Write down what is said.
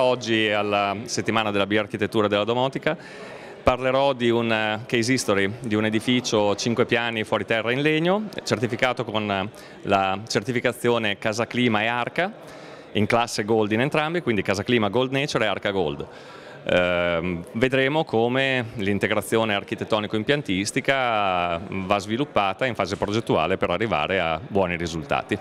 Oggi alla settimana della bioarchitettura e della domotica parlerò di un eh, case history di un edificio 5 piani fuori terra in legno certificato con eh, la certificazione Casa Clima e Arca in classe Gold in entrambi, quindi Casa Clima Gold Nature e Arca Gold. Eh, vedremo come l'integrazione architettonico-impiantistica va sviluppata in fase progettuale per arrivare a buoni risultati.